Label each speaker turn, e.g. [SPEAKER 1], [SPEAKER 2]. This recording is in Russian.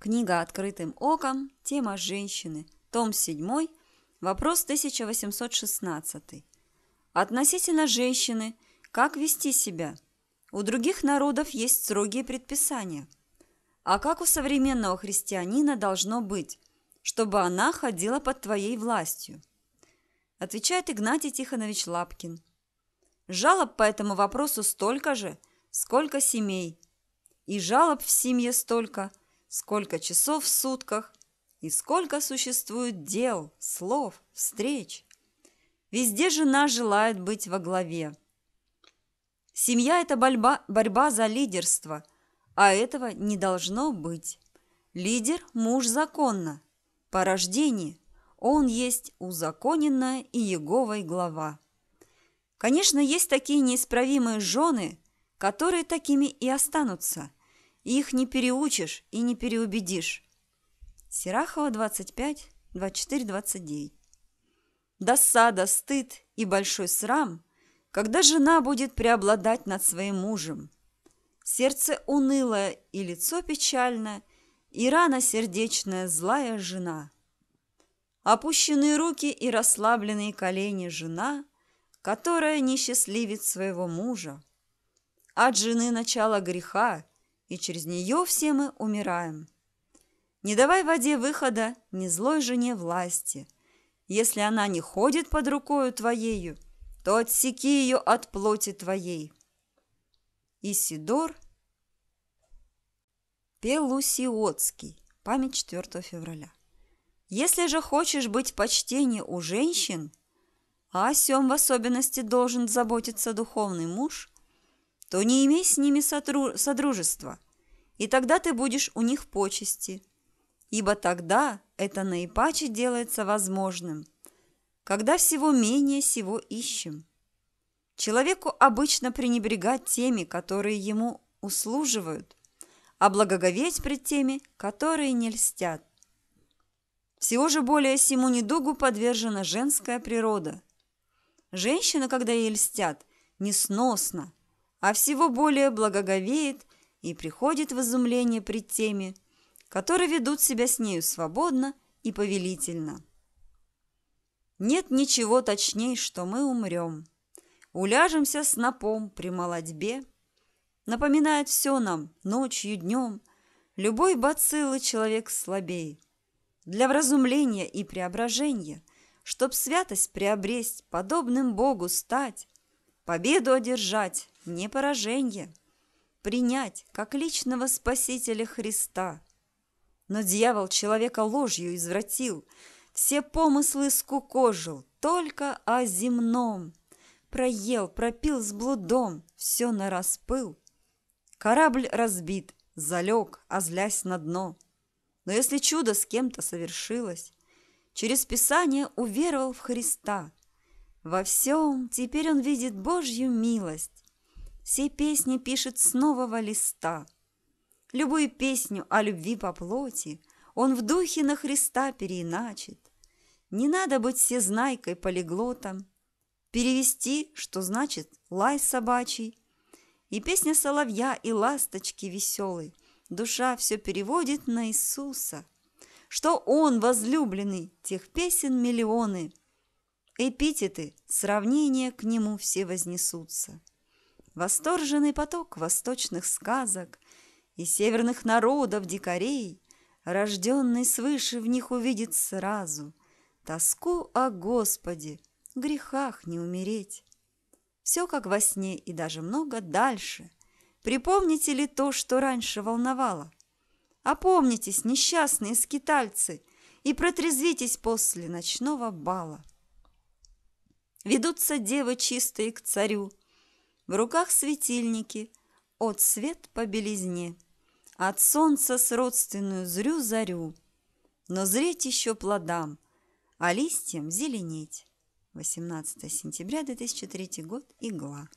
[SPEAKER 1] Книга «Открытым оком», тема «Женщины», том 7, вопрос 1816. Относительно женщины, как вести себя? У других народов есть строгие предписания. А как у современного христианина должно быть, чтобы она ходила под твоей властью? Отвечает Игнатий Тихонович Лапкин. Жалоб по этому вопросу столько же, сколько семей. И жалоб в семье столько – сколько часов в сутках и сколько существует дел, слов, встреч. Везде жена желает быть во главе. Семья – это борьба, борьба за лидерство, а этого не должно быть. Лидер – муж законно, по рождении он есть узаконенная и Еговой глава. Конечно, есть такие неисправимые жены, которые такими и останутся – их не переучишь и не переубедишь. Серахова, 25, 24, 29. Досада, стыд и большой срам, когда жена будет преобладать над своим мужем. Сердце унылое и лицо печальное, и рана сердечная злая жена. Опущенные руки и расслабленные колени жена, которая не счастливит своего мужа. От жены начало греха, и через нее все мы умираем. Не давай воде выхода, ни злой жене власти. Если она не ходит под рукою твоею, то отсеки ее от плоти твоей. Исидор Пелусиотский. Память 4 февраля. Если же хочешь быть почтение у женщин, а о сём в особенности должен заботиться духовный муж – то не имей с ними сотру... содружества, и тогда ты будешь у них почести, ибо тогда это наипаче делается возможным, когда всего менее всего ищем. Человеку обычно пренебрегать теми, которые ему услуживают, а благоговеть пред теми, которые не льстят. Всего же более сему недугу подвержена женская природа. Женщина, когда ей льстят, несносна, а всего более благоговеет и приходит в изумление пред теми, которые ведут себя с нею свободно и повелительно. Нет ничего точней, что мы умрем. Уляжемся снопом при молодьбе. Напоминает все нам ночью, днем. Любой бациллы человек слабей. Для вразумления и преображения, Чтоб святость приобресть, подобным Богу стать, победу одержать, не поражение, принять как личного спасителя Христа. Но дьявол человека ложью извратил, все помыслы скукожил, только о земном. Проел, пропил с блудом, все нараспыл. Корабль разбит, залег, озлясь а на дно. Но если чудо с кем-то совершилось, через Писание уверовал в Христа – во всем теперь он видит Божью милость. Все песни пишет с нового листа. Любую песню о любви по плоти он в духе на Христа переиначит. Не надо быть всезнайкой полиглотом, перевести, что значит лай собачий, и песня соловья и ласточки веселой. Душа все переводит на Иисуса, что Он возлюбленный, тех песен миллионы, Эпитеты, сравнения к нему все вознесутся. Восторженный поток восточных сказок и северных народов дикарей, рожденный свыше в них увидит сразу тоску о Господе, грехах не умереть. Все как во сне и даже много дальше. Припомните ли то, что раньше волновало? Опомнитесь, несчастные скитальцы, и протрезвитесь после ночного бала. Ведутся девы чистые к царю. В руках светильники, от свет по белизне. От солнца с родственную зрю зарю. Но зреть еще плодам, а листьям зеленеть. 18 сентября 2003 год. Игла.